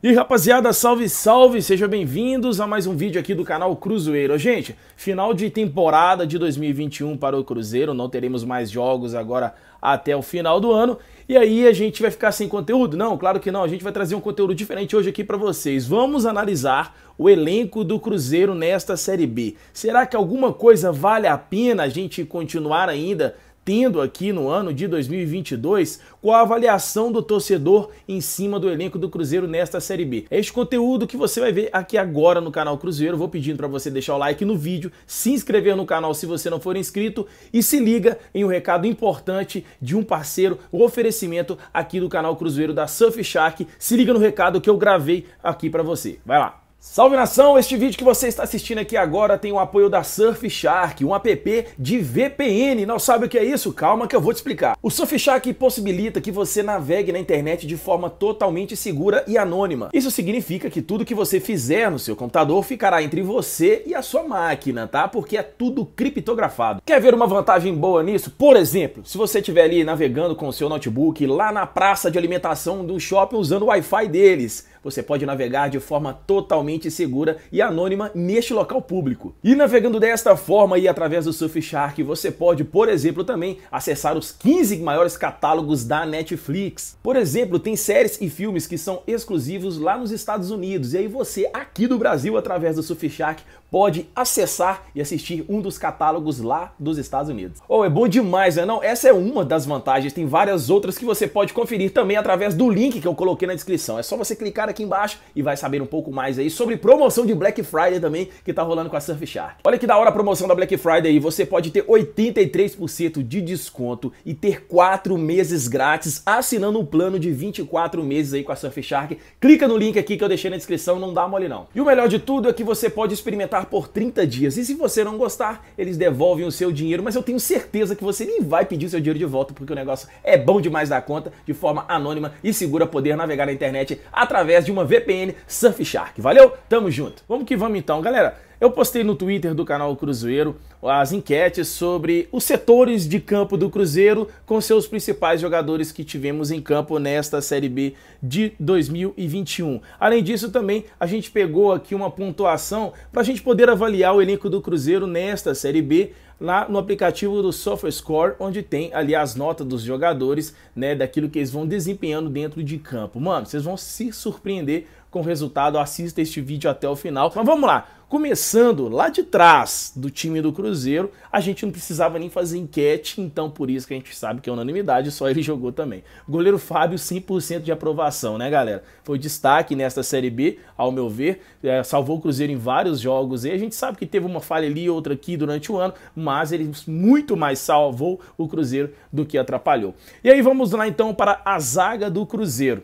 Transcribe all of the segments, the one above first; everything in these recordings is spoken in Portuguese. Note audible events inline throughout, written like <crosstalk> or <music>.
E rapaziada, salve, salve! Sejam bem-vindos a mais um vídeo aqui do canal Cruzeiro. Gente, final de temporada de 2021 para o Cruzeiro, não teremos mais jogos agora até o final do ano. E aí a gente vai ficar sem conteúdo? Não, claro que não, a gente vai trazer um conteúdo diferente hoje aqui para vocês. Vamos analisar o elenco do Cruzeiro nesta Série B. Será que alguma coisa vale a pena a gente continuar ainda tendo aqui no ano de 2022 com a avaliação do torcedor em cima do elenco do Cruzeiro nesta Série B. É este conteúdo que você vai ver aqui agora no canal Cruzeiro. Vou pedindo para você deixar o like no vídeo, se inscrever no canal se você não for inscrito e se liga em um recado importante de um parceiro, o um oferecimento aqui do canal Cruzeiro da Surf Shark. Se liga no recado que eu gravei aqui para você. Vai lá. Salve nação! Este vídeo que você está assistindo aqui agora tem o apoio da Surfshark, um app de VPN. Não sabe o que é isso? Calma que eu vou te explicar. O Surfshark possibilita que você navegue na internet de forma totalmente segura e anônima. Isso significa que tudo que você fizer no seu computador ficará entre você e a sua máquina, tá? Porque é tudo criptografado. Quer ver uma vantagem boa nisso? Por exemplo, se você estiver ali navegando com o seu notebook lá na praça de alimentação do shopping usando o Wi-Fi deles, você pode navegar de forma totalmente segura e anônima neste local público. E navegando desta forma e através do Surfshark, você pode, por exemplo, também acessar os 15 maiores catálogos da Netflix. Por exemplo, tem séries e filmes que são exclusivos lá nos Estados Unidos, e aí você, aqui do Brasil, através do Surfshark, pode acessar e assistir um dos catálogos lá dos Estados Unidos. Oh, é bom demais, né? Não, essa é uma das vantagens, tem várias outras que você pode conferir também através do link que eu coloquei na descrição. É só você clicar aqui aqui embaixo e vai saber um pouco mais aí sobre promoção de Black Friday também que tá rolando com a Surfshark. Olha que da hora a promoção da Black Friday aí, você pode ter 83% de desconto e ter 4 meses grátis assinando um plano de 24 meses aí com a Surfshark. Clica no link aqui que eu deixei na descrição, não dá mole não. E o melhor de tudo é que você pode experimentar por 30 dias e se você não gostar, eles devolvem o seu dinheiro, mas eu tenho certeza que você nem vai pedir o seu dinheiro de volta porque o negócio é bom demais da conta, de forma anônima e segura poder navegar na internet através através de uma VPN Surfshark. Valeu? Tamo junto. Vamos que vamos então, galera eu postei no Twitter do canal Cruzeiro as enquetes sobre os setores de campo do Cruzeiro com seus principais jogadores que tivemos em campo nesta Série B de 2021. Além disso, também a gente pegou aqui uma pontuação para a gente poder avaliar o elenco do Cruzeiro nesta Série B lá no aplicativo do SofaScore, onde tem ali as notas dos jogadores, né, daquilo que eles vão desempenhando dentro de campo. Mano, vocês vão se surpreender com resultado, assista este vídeo até o final. Mas vamos lá, começando lá de trás do time do Cruzeiro, a gente não precisava nem fazer enquete, então por isso que a gente sabe que é unanimidade, só ele <laughs> jogou também. Goleiro Fábio, 100% de aprovação, né galera? Foi destaque nesta Série B, ao meu ver, é, salvou o Cruzeiro em vários jogos, e a gente sabe que teve uma falha ali, outra aqui durante o ano, mas ele muito mais salvou o Cruzeiro do que atrapalhou. E aí vamos lá então para a zaga do Cruzeiro.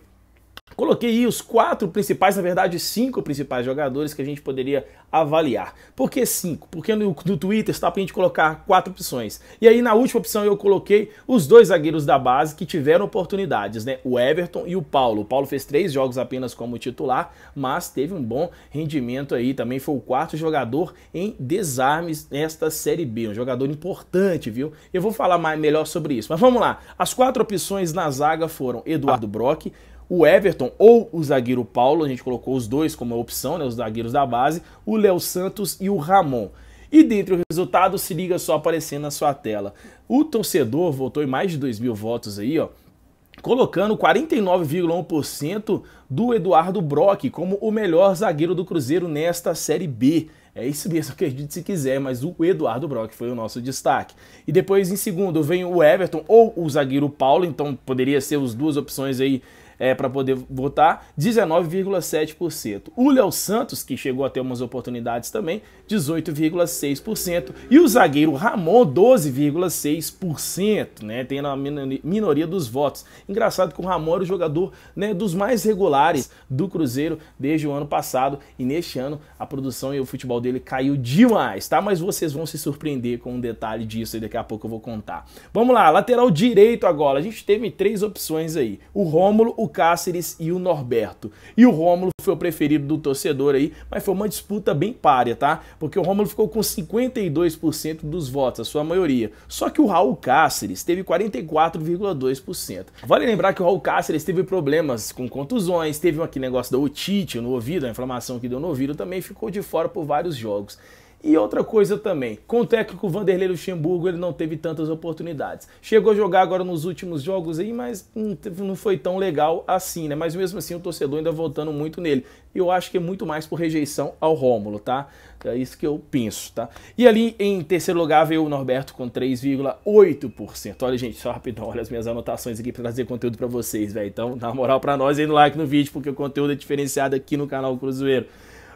Coloquei os quatro principais, na verdade, cinco principais jogadores que a gente poderia avaliar. Por que cinco? Porque no, no Twitter está para a gente colocar quatro opções. E aí, na última opção, eu coloquei os dois zagueiros da base que tiveram oportunidades, né? O Everton e o Paulo. O Paulo fez três jogos apenas como titular, mas teve um bom rendimento aí. Também foi o quarto jogador em desarmes nesta Série B. Um jogador importante, viu? Eu vou falar mais, melhor sobre isso. Mas vamos lá. As quatro opções na zaga foram Eduardo Brock o Everton ou o zagueiro Paulo, a gente colocou os dois como opção, né, os zagueiros da base, o Léo Santos e o Ramon. E dentre o resultado, se liga só aparecendo na sua tela. O torcedor votou em mais de 2 mil votos aí, ó, colocando 49,1% do Eduardo Brock como o melhor zagueiro do Cruzeiro nesta Série B. É isso mesmo, acredite se quiser, mas o Eduardo Brock foi o nosso destaque. E depois, em segundo, vem o Everton ou o zagueiro Paulo, então poderia ser as duas opções aí é, para poder votar, 19,7%. O Léo Santos, que chegou a ter umas oportunidades também, 18,6%. E o zagueiro Ramon, 12,6%, né? Tendo a minoria dos votos. Engraçado que o Ramon era o jogador né, dos mais regulares do Cruzeiro desde o ano passado. E neste ano a produção e o futebol dele caiu demais, tá? Mas vocês vão se surpreender com um detalhe disso e daqui a pouco eu vou contar. Vamos lá, lateral direito agora. A gente teve três opções aí. O Rômulo, o o Cáceres e o Norberto. E o Rômulo foi o preferido do torcedor aí, mas foi uma disputa bem párea, tá? Porque o Rômulo ficou com 52% dos votos, a sua maioria. Só que o Raul Cáceres teve 44,2%. Vale lembrar que o Raul Cáceres teve problemas com contusões, teve aquele negócio da otite no ouvido, a inflamação que deu no ouvido, também ficou de fora por vários jogos. E outra coisa também, com o técnico Vanderlei Luxemburgo ele não teve tantas oportunidades. Chegou a jogar agora nos últimos jogos aí, mas não foi tão legal assim, né? Mas mesmo assim o torcedor ainda voltando muito nele. Eu acho que é muito mais por rejeição ao Rômulo, tá? É isso que eu penso, tá? E ali em terceiro lugar veio o Norberto com 3,8%. Olha, gente, só rapidão, olha as minhas anotações aqui para trazer conteúdo para vocês, velho. Então, dá moral para nós aí no like no vídeo, porque o conteúdo é diferenciado aqui no canal Cruzeiro.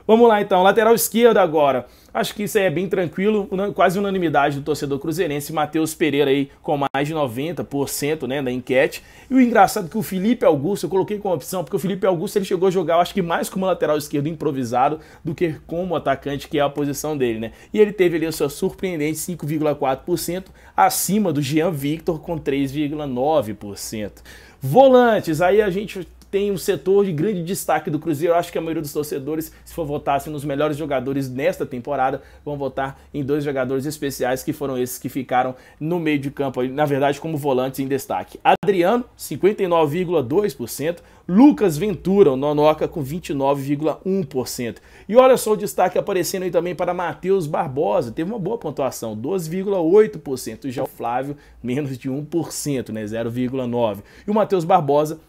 Vamos lá então, lateral esquerdo agora. Acho que isso aí é bem tranquilo, quase unanimidade do torcedor cruzeirense, Matheus Pereira aí com mais de 90% né, da enquete. E o engraçado é que o Felipe Augusto, eu coloquei como opção, porque o Felipe Augusto ele chegou a jogar, acho que mais como lateral esquerdo improvisado do que como atacante, que é a posição dele, né? E ele teve ali a sua surpreendente 5,4%, acima do Jean Victor com 3,9%. Volantes, aí a gente tem um setor de grande destaque do Cruzeiro. Eu acho que a maioria dos torcedores, se for assim nos melhores jogadores nesta temporada, vão votar em dois jogadores especiais que foram esses que ficaram no meio de campo, na verdade, como volantes em destaque. Adriano, 59,2%. Lucas Ventura, o Nonoca, com 29,1%. E olha só o destaque aparecendo aí também para Matheus Barbosa, teve uma boa pontuação, 12,8%. Já o Flávio, menos de 1%, né, 0,9%. E o Matheus Barbosa,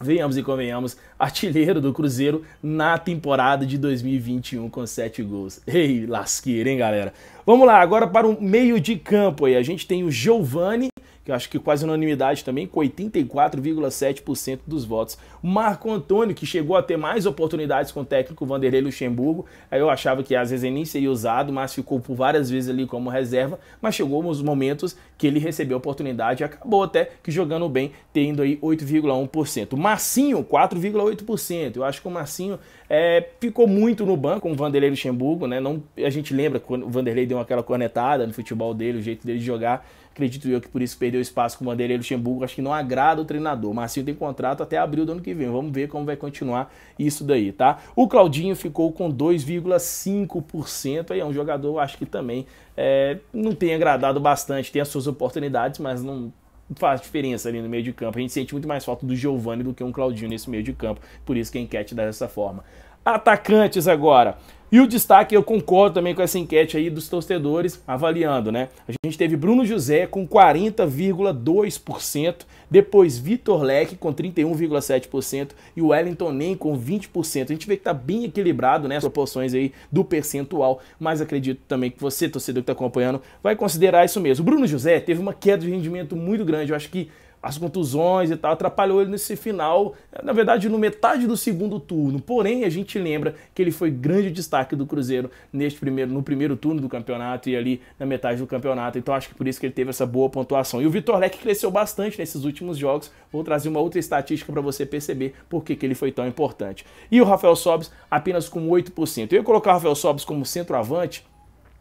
venhamos e convenhamos, artilheiro do Cruzeiro na temporada de 2021 com 7 gols. Ei, lasqueira, hein, galera? Vamos lá, agora para o meio de campo aí. A gente tem o Giovani que eu acho que quase unanimidade também, com 84,7% dos votos. Marco Antônio, que chegou a ter mais oportunidades com o técnico Vanderlei Luxemburgo, aí eu achava que às vezes ele nem seria usado, mas ficou por várias vezes ali como reserva, mas chegou nos momentos que ele recebeu oportunidade e acabou até que jogando bem, tendo aí 8,1%. Marcinho, 4,8%. Eu acho que o Marcinho é, ficou muito no banco o Vanderlei Luxemburgo, né? Não, a gente lembra quando o Vanderlei deu aquela cornetada no futebol dele, o jeito dele de jogar. Acredito eu que por isso perdeu espaço com o Vanderlei Luxemburgo. Acho que não agrada o treinador. Marcinho tem contrato até abril do ano que vem. Vamos ver como vai continuar isso daí, tá? O Claudinho ficou com 2,5%. Aí é um jogador, acho que também é, não tem agradado bastante. Tem as suas oportunidades, mas não faz diferença ali no meio de campo. A gente sente muito mais falta do Giovani do que um Claudinho nesse meio de campo. Por isso que a enquete dá dessa forma. Atacantes agora. E o destaque, eu concordo também com essa enquete aí dos torcedores avaliando, né? A gente teve Bruno José com 40,2%, depois Vitor Leque com 31,7% e o Wellington Nem com 20%. A gente vê que tá bem equilibrado, né? As proporções aí do percentual, mas acredito também que você, torcedor que tá acompanhando, vai considerar isso mesmo. Bruno José teve uma queda de rendimento muito grande, eu acho que as contusões e tal, atrapalhou ele nesse final, na verdade no metade do segundo turno. Porém, a gente lembra que ele foi grande destaque do Cruzeiro neste primeiro, no primeiro turno do campeonato e ali na metade do campeonato. Então acho que por isso que ele teve essa boa pontuação. E o Vitor Leque cresceu bastante nesses últimos jogos. Vou trazer uma outra estatística para você perceber por que, que ele foi tão importante. E o Rafael Sobis apenas com 8%. Eu ia colocar o Rafael Sobis como centroavante,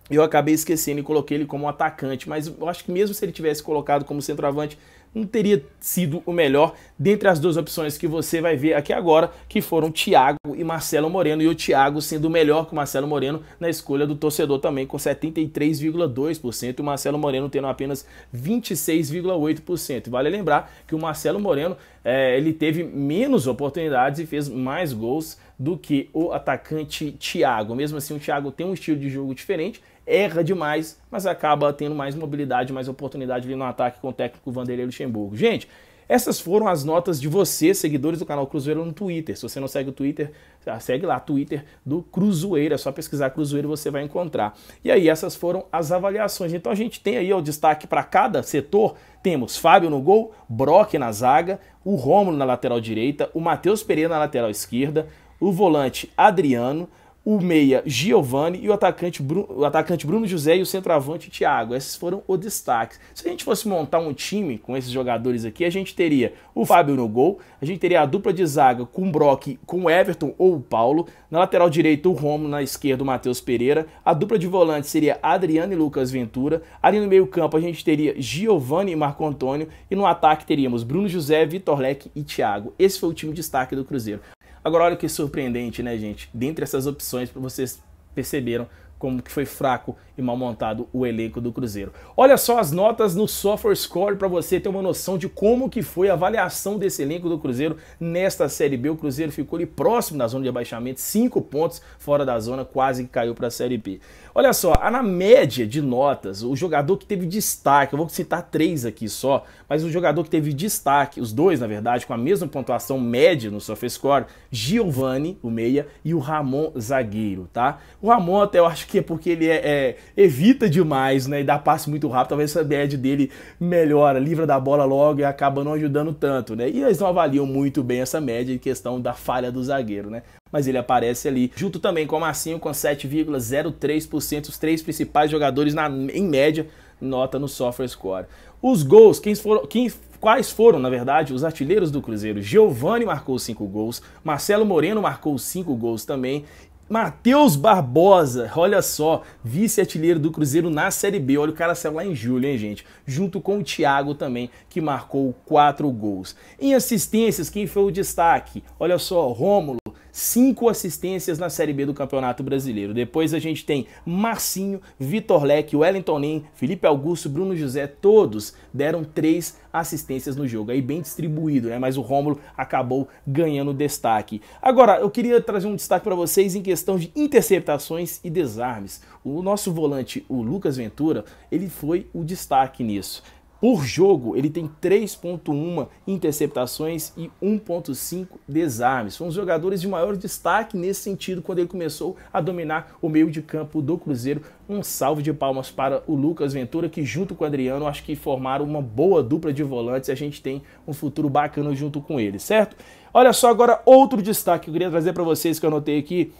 eu acabei esquecendo e coloquei ele como atacante, mas eu acho que mesmo se ele tivesse colocado como centroavante, não teria sido o melhor dentre as duas opções que você vai ver aqui agora, que foram Thiago e Marcelo Moreno, e o Thiago sendo melhor que o Marcelo Moreno na escolha do torcedor também, com 73,2%, e o Marcelo Moreno tendo apenas 26,8%. Vale lembrar que o Marcelo Moreno é, ele teve menos oportunidades e fez mais gols do que o atacante Thiago. Mesmo assim, o Thiago tem um estilo de jogo diferente erra demais, mas acaba tendo mais mobilidade, mais oportunidade ali no ataque com o técnico Vanderlei Luxemburgo. Gente, essas foram as notas de vocês, seguidores do canal Cruzeiro no Twitter. Se você não segue o Twitter, ah, segue lá, Twitter do Cruzeiro. É só pesquisar Cruzeiro e você vai encontrar. E aí, essas foram as avaliações. Então a gente tem aí o destaque para cada setor. Temos Fábio no gol, Brock na zaga, o Rômulo na lateral direita, o Matheus Pereira na lateral esquerda, o volante Adriano, o meia Giovani e o atacante, Bruno, o atacante Bruno José e o centroavante Thiago. Esses foram os destaques. Se a gente fosse montar um time com esses jogadores aqui, a gente teria o Fábio no gol, a gente teria a dupla de zaga com o Brock, com o Everton ou o Paulo, na lateral direita o Romo, na esquerda o Matheus Pereira, a dupla de volante seria Adriano e Lucas Ventura, ali no meio campo a gente teria Giovani e Marco Antônio e no ataque teríamos Bruno José, Vitor Leque e Thiago. Esse foi o time de destaque do Cruzeiro. Agora, olha que surpreendente, né, gente? Dentre essas opções, vocês perceberam, como que foi fraco e mal montado o elenco do Cruzeiro. Olha só as notas no Software Score para você ter uma noção de como que foi a avaliação desse elenco do Cruzeiro nesta Série B. O Cruzeiro ficou ali próximo da zona de abaixamento, 5 pontos fora da zona, quase que caiu para a Série B. Olha só, na média de notas, o jogador que teve destaque, eu vou citar três aqui só, mas o jogador que teve destaque, os dois na verdade, com a mesma pontuação média no Software Score, Giovanni, o meia, e o Ramon Zagueiro, tá? O Ramon até eu acho que que é porque ele é, é, evita demais, né? E dá passe muito rápido. Talvez essa bad dele melhora, livra da bola logo e acaba não ajudando tanto, né? E eles não avaliam muito bem essa média em questão da falha do zagueiro, né? Mas ele aparece ali, junto também com o Marcinho, com 7,03%, os três principais jogadores na, em média, nota no software score. Os gols, quem foram, quem quais foram, na verdade, os artilheiros do Cruzeiro. Giovani marcou 5 gols, Marcelo Moreno marcou 5 gols também Matheus Barbosa, olha só, vice-artilheiro do Cruzeiro na Série B. Olha, o cara saiu lá em julho, hein, gente? Junto com o Thiago também, que marcou quatro gols. Em assistências, quem foi o destaque? Olha só, Rômulo cinco assistências na Série B do Campeonato Brasileiro. Depois a gente tem Marcinho, Vitor Leque, Wellington Nen, Felipe Augusto, Bruno José, todos deram três assistências no jogo. Aí bem distribuído, né? Mas o Rômulo acabou ganhando destaque. Agora, eu queria trazer um destaque para vocês em questão questão de interceptações e desarmes. O nosso volante, o Lucas Ventura, ele foi o destaque nisso. Por jogo, ele tem 3.1 interceptações e 1.5 desarmes. Foi um dos jogadores de maior destaque nesse sentido quando ele começou a dominar o meio de campo do Cruzeiro. Um salve de palmas para o Lucas Ventura, que junto com o Adriano, acho que formaram uma boa dupla de volantes e a gente tem um futuro bacana junto com ele, certo? Olha só agora outro destaque que eu queria trazer para vocês que eu anotei aqui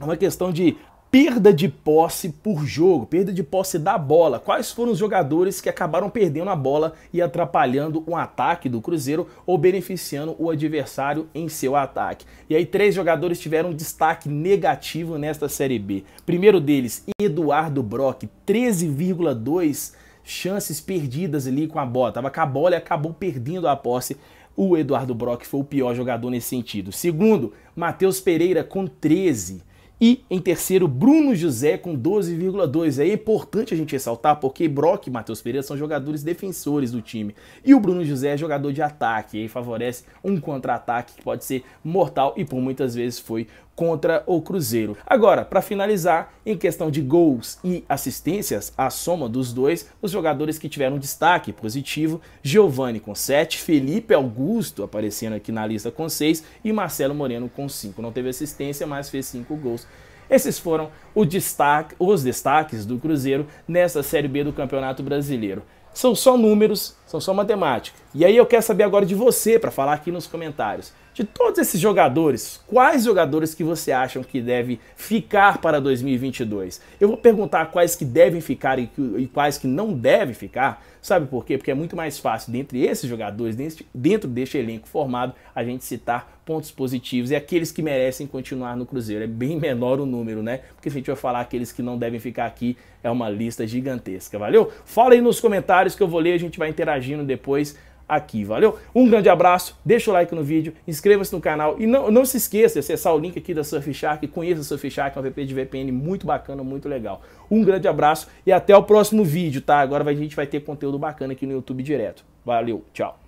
é uma questão de perda de posse por jogo, perda de posse da bola. Quais foram os jogadores que acabaram perdendo a bola e atrapalhando o um ataque do Cruzeiro ou beneficiando o adversário em seu ataque? E aí três jogadores tiveram um destaque negativo nesta Série B. Primeiro deles, Eduardo Brock, 13,2 chances perdidas ali com a bola. Tava com a bola e acabou perdendo a posse o Eduardo Brock foi o pior jogador nesse sentido. Segundo, Matheus Pereira com 13. E em terceiro, Bruno José com 12,2. É importante a gente ressaltar porque Brock e Matheus Pereira são jogadores defensores do time. E o Bruno José é jogador de ataque e favorece um contra-ataque que pode ser mortal e por muitas vezes foi contra o Cruzeiro. Agora, para finalizar, em questão de gols e assistências, a soma dos dois, os jogadores que tiveram destaque positivo, Giovani com 7, Felipe Augusto aparecendo aqui na lista com 6 e Marcelo Moreno com 5. Não teve assistência, mas fez 5 gols. Esses foram destaque, os destaques do Cruzeiro nessa Série B do Campeonato Brasileiro. São só números, são só matemática. E aí eu quero saber agora de você para falar aqui nos comentários. De todos esses jogadores, quais jogadores que você acham que deve ficar para 2022? Eu vou perguntar quais que devem ficar e, quais que não devem ficar. Sabe por quê? Porque é muito mais fácil dentre esses jogadores, dentro, dentro deste elenco formado, a gente citar pontos positivos e aqueles que merecem continuar no Cruzeiro. É bem <laughs> menor o número, né? Porque se a gente vai falar aqueles que não devem ficar aqui, é uma lista gigantesca, valeu? Fala aí nos comentários que eu vou ler, a gente vai interagindo depois aqui, valeu? Um grande abraço, deixa o like no vídeo, inscreva-se no canal e não, não se esqueça de acessar o link aqui da Surfshark, conheça a Surfshark, é um app de VPN muito bacana, muito legal. Um grande abraço e até o próximo vídeo, tá? Agora a gente vai ter conteúdo bacana aqui no YouTube direto. Valeu, tchau!